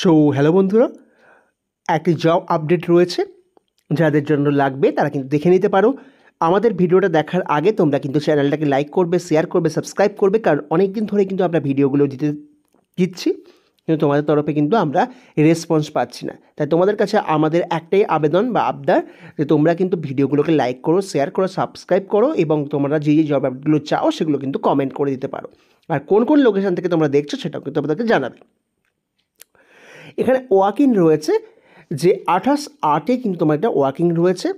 so hello বন্ধুরা একটি job update রয়েছে যাদের জন্য লাগবে তারা কিন্তু দেখে নিতে পারো আমাদের ভিডিওটা দেখার আগে তোমরা কিন্তু চ্যানেলটাকে লাইক করবে শেয়ার করবে সাবস্ক্রাইব করবে কারণ অনেক দিন ধরে কিন্তু আমরা ভিডিওগুলো দিতে দিচ্ছি কিন্তু তোমাদের তরফে কিন্তু আমরা রেসপন্স পাচ্ছি না তাই তোমাদের কাছে আমাদের একটাই আবেদন বা আবদার যে তোমরা কিন্তু ভিডিওগুলোকে লাইক করো শেয়ার করো সাবস্ক্রাইব করো এবং তোমরা যে যে জব অ্যাপগুলো চাও সেগুলো কিন্তু কমেন্ট করে দিতে পারো আর কোন কোন লোকেশান থেকে তোমরা দেখছো সেটাও কিন্তু আমাদেরকে জানাবে এখানে ওয়াক ইন রয়েছে যে আঠাশ আটে কিন্তু তোমার একটা ওয়াকিং রয়েছে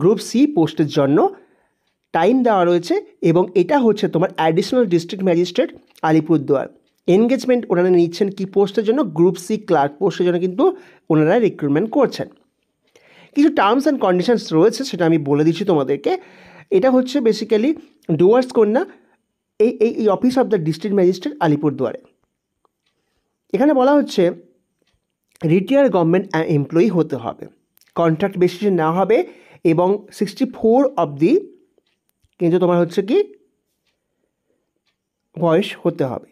গ্রুপ সি পোস্টের জন্য টাইম দেওয়া রয়েছে এবং এটা হচ্ছে তোমার additional district magistrate Alipurduar engagement ওনারা নিচ্ছেন কি পোস্টের জন্য গ্রুপ সি ক্লার্ক পোস্টের জন্য কিন্তু ওনারা রিক্রুটমেন্ট করছেন কিছু টার্মস অ্যান্ড কন্ডিশনস রয়েছে সেটা আমি বলে দিচ্ছি তোমাদেরকে এটা হচ্ছে বেসিক্যালি ডুয়ার্স কন্যা এই এই office of the district magistrate আলিপুরদুয়ারে এখানে বলা হচ্ছে রিটায়ার গভর্নমেন্ট এমপ্লয়ি হতে হবে কন্ট্রাক্ট বেসিসে নেওয়া হবে এবং সিক্সটি ফোর অবধি কিন্তু তোমার হচ্ছে কি বয়স হতে হবে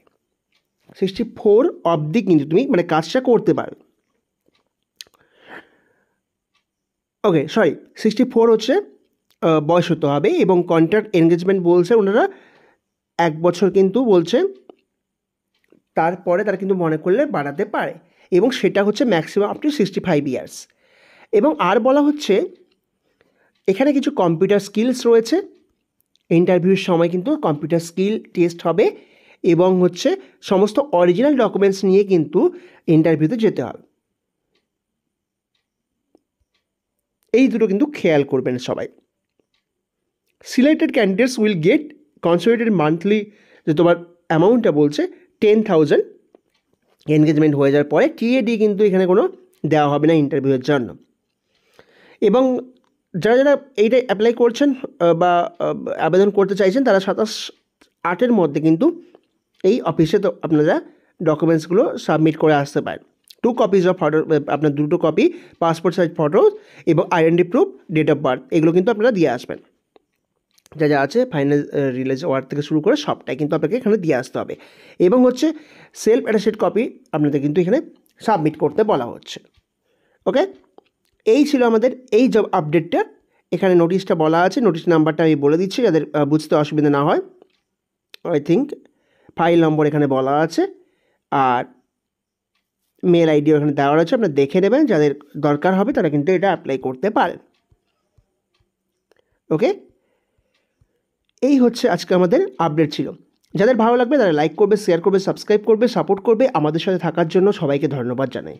সিক্সটি ফোর অবধি কিন্তু তুমি মানে কাজটা করতে পারবে ওকে সরি সিক্সটি ফোর হচ্ছে বয়স হতে হবে এবং কন্ট্রাক্ট এনগেজমেন্ট বলছে ওনারা এক বছর কিন্তু বলছে তারপরে তারা কিন্তু মনে করলে বাড়াতে পারে এবং সেটা হচ্ছে maximum up to sixty five years এবং আর বলা হচ্ছে এখানে কিছু কম্পিউটার স্কিলস রয়েছে ইন্টারভিউর সময় কিন্তু কম্পিউটার স্কিল টেস্ট হবে এবং হচ্ছে সমস্ত অরিজিনাল ডকুমেন্টস নিয়ে কিন্তু ইন্টারভিউতে যেতে হবে এই দুটো কিন্তু খেয়াল করবেন সবাই selected candidates will get consolidated monthly যে তোমার অ্যামাউন্টটা বলছে টেন থাউজেন্ড এনগেজমেন্ট হয়ে যাওয়ার পরে টিএডি কিন্তু এখানে কোনো দেওয়া হবে না ইন্টারভিউয়ের জন্য এবং যারা যারা এইটা অ্যাপ্লাই করছেন বা আবেদন করতে চাইছেন তারা সাতাশ আটের মধ্যে কিন্তু এই অফিসে তো আপনারা ডকুমেন্টসগুলো সাবমিট করে আসতে পারেন টু কপিজ অফ ফটো আপনার দুটো কপি পাসপোর্ট সাইজ ফটো এবং identity proof date of birth এগুলো কিন্তু আপনারা দিয়ে আসবেন যা যা আছে ফাইনাল রিলিজ ওয়ার্ড থেকে শুরু করে সবটাই কিন্তু আপনাকে এখানে দিয়ে আসতে হবে এবং হচ্ছে সেলফ অ্যাটাস্টেড কপি আপনাদের কিন্তু এখানে সাবমিট করতে বলা হচ্ছে ওকে এই ছিল আমাদের এই জব আপডেটটা এখানে নোটিশটা বলা আছে নোটিশ নাম্বারটা আমি বলে দিচ্ছি যাদের বুঝতে অসুবিধা না হয় আই থিঙ্ক ফাইল নম্বর এখানে বলা আছে আর মেল আইডিও এখানে দেওয়া রয়েছে আপনারা দেখে নেবেন যাদের দরকার হবে তারা কিন্তু এটা অ্যাপ্লাই করতে পারেন ওকে এই হচ্ছে আজকে আমাদের আপডেট ছিল যাদের ভালো লাগবে তারা লাইক করবে শেয়ার করবে সাবস্ক্রাইব করবে সাপোর্ট করবে আমাদের সাথে থাকার জন্য সবাইকে ধন্যবাদ জানাই